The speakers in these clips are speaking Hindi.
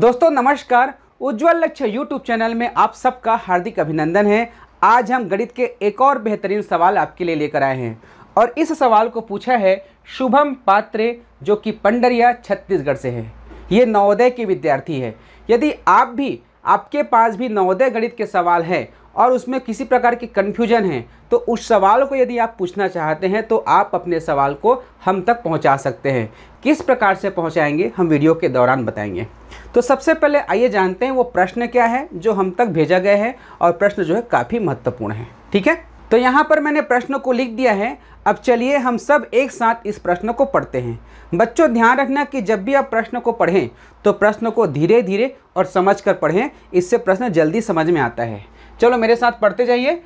दोस्तों नमस्कार उज्जवल लक्ष्य यूट्यूब चैनल में आप सबका हार्दिक अभिनंदन है आज हम गणित के एक और बेहतरीन सवाल आपके लिए लेकर आए हैं और इस सवाल को पूछा है शुभम पात्रे जो कि पंडरिया छत्तीसगढ़ से है ये नवोदय के विद्यार्थी है यदि आप भी आपके पास भी नवोदय गणित के सवाल हैं और उसमें किसी प्रकार की कन्फ्यूजन है तो उस सवाल को यदि आप पूछना चाहते हैं तो आप अपने सवाल को हम तक पहुंचा सकते हैं किस प्रकार से पहुंचाएंगे हम वीडियो के दौरान बताएंगे तो सबसे पहले आइए जानते हैं वो प्रश्न क्या है जो हम तक भेजा गया है और प्रश्न जो है काफ़ी महत्वपूर्ण है ठीक है तो यहाँ पर मैंने प्रश्नों को लिख दिया है अब चलिए हम सब एक साथ इस प्रश्न को पढ़ते हैं बच्चों ध्यान रखना कि जब भी आप प्रश्न को पढ़ें तो प्रश्न को धीरे धीरे और समझ कर पढ़ें इससे प्रश्न जल्दी समझ में आता है चलो मेरे साथ पढ़ते जाइए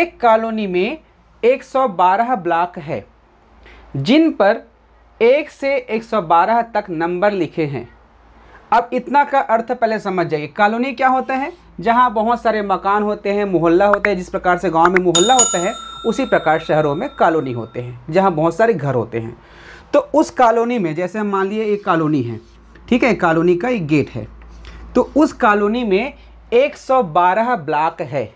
एक कॉलोनी में 112 ब्लॉक है जिन पर एक से 112 तक नंबर लिखे हैं अब इतना का अर्थ पहले समझ जाइए कॉलोनी क्या होता है जहाँ बहुत सारे मकान होते हैं मोहल्ला होते हैं जिस प्रकार से गांव में मोहल्ला होता है उसी प्रकार शहरों में कॉलोनी होते हैं जहाँ बहुत सारे घर होते हैं तो उस कॉलोनी में जैसे हम मान लिए एक कॉलोनी है ठीक है कॉलोनी का एक गेट है तो उस कॉलोनी में 112 ब्लॉक है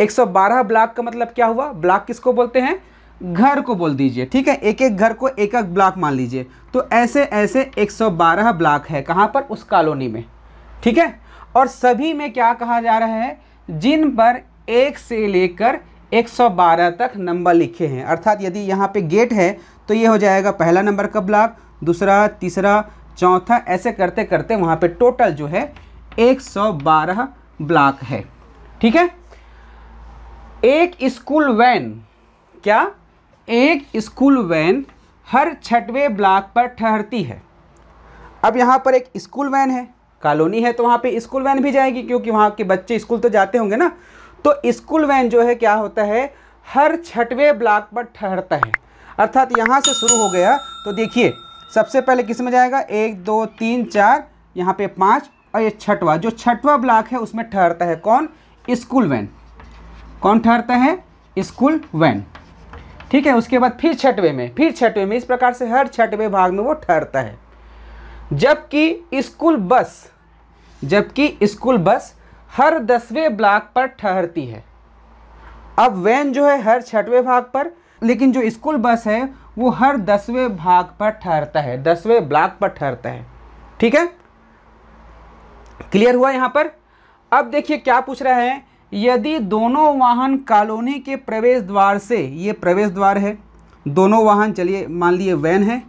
112 ब्लॉक का मतलब क्या हुआ ब्लॉक किसको बोलते हैं घर को बोल दीजिए ठीक है एक एक घर को एक एक ब्लॉक मान लीजिए तो ऐसे ऐसे 112 ब्लॉक है कहाँ पर उस कॉलोनी में ठीक है और सभी में क्या कहा जा रहा है जिन पर एक से लेकर 112 तक नंबर लिखे हैं अर्थात यदि यहाँ पे गेट है तो ये हो जाएगा पहला नंबर का ब्लॉक दूसरा तीसरा चौथा ऐसे करते करते वहाँ पर टोटल जो है एक ब्लॉक है ठीक है एक स्कूल वैन क्या एक स्कूल वैन हर छठवें ब्लॉक पर ठहरती है अब यहाँ पर एक स्कूल वैन है कॉलोनी है तो वहाँ पे स्कूल वैन भी जाएगी क्योंकि वहाँ के बच्चे स्कूल तो जाते होंगे ना तो स्कूल वैन जो है क्या होता है हर छठवें ब्लॉक पर ठहरता है अर्थात यहाँ से शुरू हो गया तो देखिए सबसे पहले किस में जाएगा एक दो तीन चार यहाँ पे पाँच और ये छठवा जो छठवा ब्लॉक है उसमें ठहरता है कौन स्कूल वैन कौन ठहरता है स्कूल वैन ठीक है उसके बाद फिर छठवें में फिर छठवें में इस प्रकार से हर छठवें भाग में वो ठहरता है जबकि स्कूल बस जबकि स्कूल बस हर दसवें ब्लॉक पर ठहरती है अब वैन जो है हर छठवें भाग पर लेकिन जो स्कूल बस है वो हर दसवें भाग पर ठहरता है दसवें ब्लॉक पर ठहरता है ठीक है क्लियर हुआ यहां पर अब देखिए क्या पूछ रहा है यदि दोनों वाहन कॉलोनी के प्रवेश द्वार से ये प्रवेश द्वार है दोनों वाहन चलिए मान लिए वैन है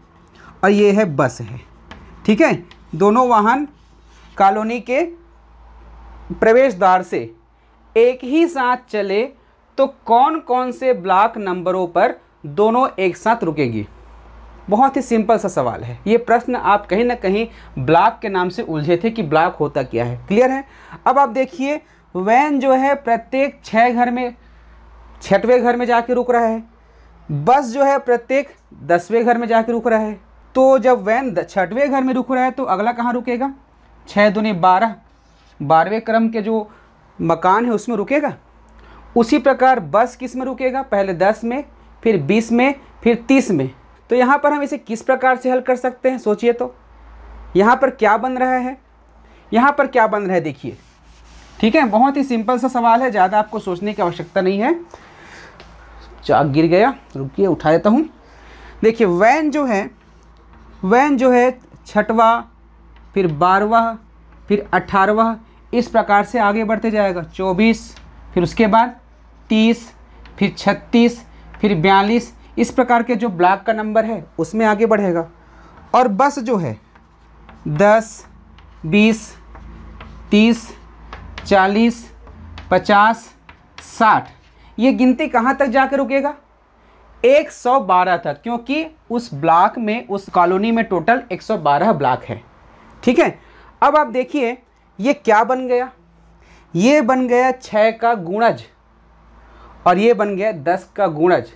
और ये है बस है ठीक है दोनों वाहन कॉलोनी के प्रवेश द्वार से एक ही साथ चले तो कौन कौन से ब्लॉक नंबरों पर दोनों एक साथ रुकेगी बहुत ही सिंपल सा सवाल है ये प्रश्न आप कहीं ना कहीं ब्लॉक के नाम से उलझे थे कि ब्लॉक होता क्या है क्लियर है अब आप देखिए वैन जो है प्रत्येक छः घर में छठवें घर में जाके रुक रहा है बस जो है प्रत्येक दसवें घर में जाके रुक रहा है तो जब वैन छठवें घर में रुक रहा है तो अगला कहाँ रुकेगा छः दुने बारह बारहवें क्रम के जो मकान है उसमें रुकेगा उसी प्रकार बस किस में रुकेगा पहले दस में फिर बीस में फिर तीस में तो यहाँ पर हम इसे किस प्रकार से हल कर सकते हैं सोचिए तो यहाँ पर क्या बन रहा है यहाँ पर क्या बन रहा है देखिए ठीक है बहुत ही सिंपल सा सवाल है ज़्यादा आपको सोचने की आवश्यकता नहीं है चाक गिर गया रुकिए उठा देता हूँ देखिए वैन जो है वैन जो है छठवा फिर बारवा फिर अठारवा इस प्रकार से आगे बढ़ते जाएगा चौबीस फिर उसके बाद तीस फिर छत्तीस फिर बयालीस इस प्रकार के जो ब्लॉक का नंबर है उसमें आगे बढ़ेगा और बस जो है दस बीस तीस चालीस पचास साठ ये गिनती कहाँ तक जाकर रुकेगा 112 तक क्योंकि उस ब्लॉक में उस कॉलोनी में टोटल 112 ब्लॉक है ठीक है अब आप देखिए ये क्या बन गया ये बन गया छः का गुणज और ये बन गया दस का गुणज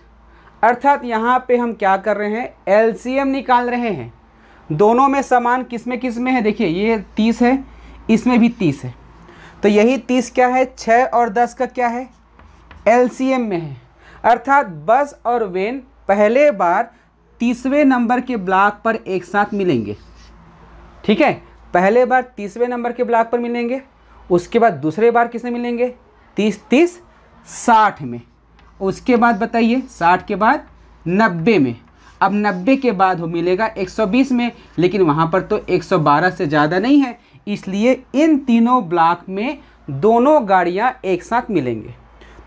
अर्थात यहाँ पे हम क्या कर रहे हैं एल निकाल रहे हैं दोनों में समान किस में किस में है देखिए ये तीस है इसमें भी तीस है तो यही तीस क्या है छः और दस का क्या है एलसीएम में है अर्थात बस और वेन पहले बार तीसवें नंबर के ब्लॉक पर एक साथ मिलेंगे ठीक है पहले बार तीसवें नंबर के ब्लॉक पर मिलेंगे उसके बाद दूसरे बार किसने मिलेंगे तीस तीस साठ में उसके बाद बताइए साठ के बाद नब्बे में अब नब्बे के बाद वो मिलेगा 120 में लेकिन वहाँ पर तो 112 से ज़्यादा नहीं है इसलिए इन तीनों ब्लॉक में दोनों गाड़ियाँ एक साथ मिलेंगे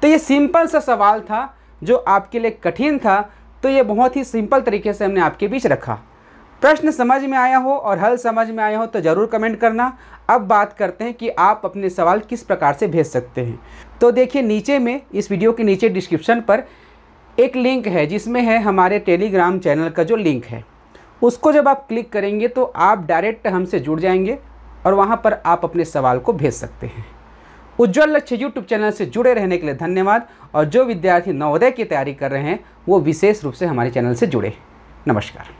तो ये सिंपल सा सवाल था जो आपके लिए कठिन था तो ये बहुत ही सिंपल तरीके से हमने आपके बीच रखा प्रश्न समझ में आया हो और हल समझ में आया हो तो ज़रूर कमेंट करना अब बात करते हैं कि आप अपने सवाल किस प्रकार से भेज सकते हैं तो देखिए नीचे में इस वीडियो के नीचे डिस्क्रिप्शन पर एक लिंक है जिसमें है हमारे टेलीग्राम चैनल का जो लिंक है उसको जब आप क्लिक करेंगे तो आप डायरेक्ट हमसे जुड़ जाएंगे और वहाँ पर आप अपने सवाल को भेज सकते हैं उज्ज्वल लक्ष्य यूट्यूब चैनल से जुड़े रहने के लिए धन्यवाद और जो विद्यार्थी नवोदय की तैयारी कर रहे हैं वो विशेष रूप से हमारे चैनल से जुड़े नमस्कार